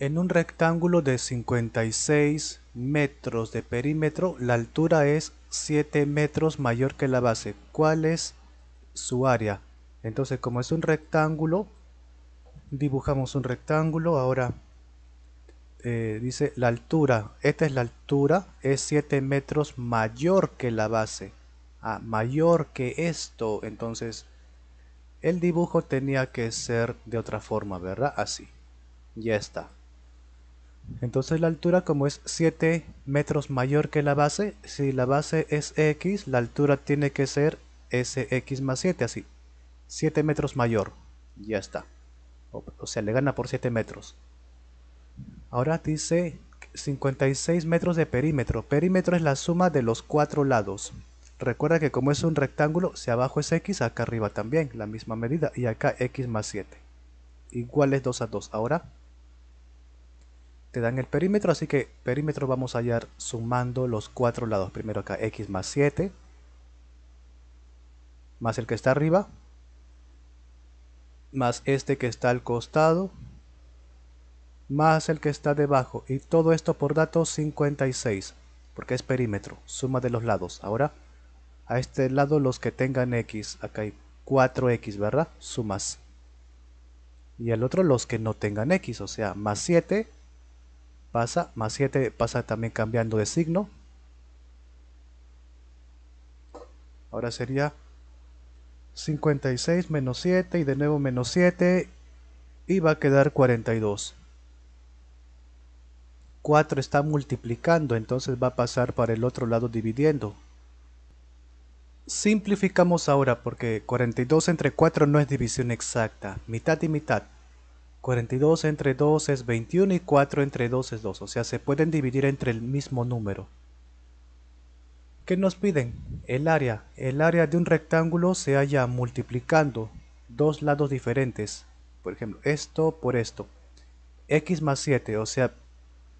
En un rectángulo de 56 metros de perímetro, la altura es 7 metros mayor que la base. ¿Cuál es su área? Entonces, como es un rectángulo, dibujamos un rectángulo. Ahora eh, dice la altura. Esta es la altura, es 7 metros mayor que la base. Ah, mayor que esto. Entonces, el dibujo tenía que ser de otra forma, ¿verdad? Así. Ya está. Entonces la altura como es 7 metros mayor que la base, si la base es x, la altura tiene que ser sx más 7, así. 7 metros mayor. Ya está. O, sea, le gana por 7 metros. Ahora dice 56 metros de perímetro. Perímetro es la suma de los cuatro lados. Recuerda que como es un rectángulo, si abajo es x, acá arriba también, la misma medida. Y acá x más 7. Igual es 2 a 2. Ahora te dan el perímetro, así que perímetro vamos a hallar sumando los cuatro lados. Primero acá x más 7, más el que está arriba, más este que está al costado, más el que está debajo. Y todo esto por dato 56, porque es perímetro, suma de los lados. Ahora, a este lado los que tengan x, acá hay 4x, ¿verdad? Sumas. Y al otro los que no tengan x, o sea, más 7 pasa, más 7 pasa también cambiando de signo. Ahora sería 56 menos 7 y de nuevo menos 7 y va a quedar 42. 4 está multiplicando, entonces va a pasar para el otro lado dividiendo. Simplificamos ahora porque 42 entre 4 no es división exacta, mitad y mitad. 42 entre 2 es 21 y 4 entre 2 es 2. O sea, se pueden dividir entre el mismo número. ¿Qué nos piden? El área. El área de un rectángulo se halla multiplicando dos lados diferentes. Por ejemplo, esto por esto. X más 7, o sea,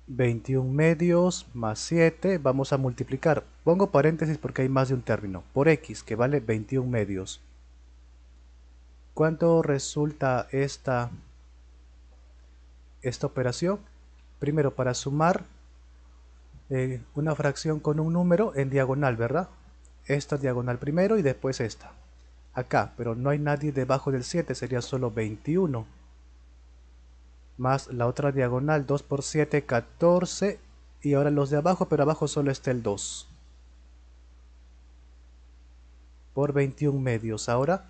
21 medios más 7. Vamos a multiplicar. Pongo paréntesis porque hay más de un término. Por X, que vale 21 medios. ¿Cuánto resulta esta esta operación, primero para sumar eh, una fracción con un número en diagonal, ¿verdad? Esta diagonal primero y después esta. Acá, pero no hay nadie debajo del 7, sería solo 21. Más la otra diagonal, 2 por 7, 14. Y ahora los de abajo, pero abajo solo está el 2. Por 21 medios. Ahora,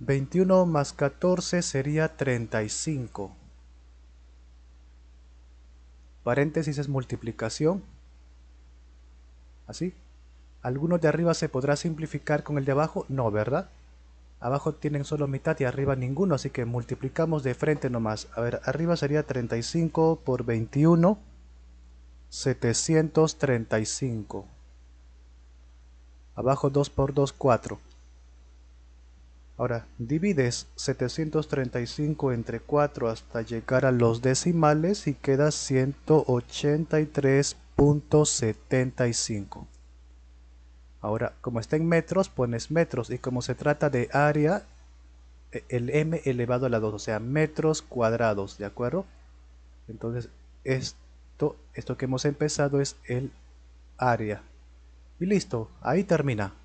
21 más 14 sería 35 paréntesis es multiplicación, así. ¿Alguno de arriba se podrá simplificar con el de abajo? No, ¿verdad? Abajo tienen solo mitad y arriba ninguno, así que multiplicamos de frente nomás. A ver, arriba sería 35 por 21, 735. Abajo 2 por 2, 4. Ahora, divides 735 entre 4 hasta llegar a los decimales y queda 183.75. Ahora, como está en metros, pones metros y como se trata de área, e, el m elevado a la 2, o sea, metros cuadrados, ¿de acuerdo? Entonces, esto, esto que hemos empezado es el área. Y listo, ahí termina.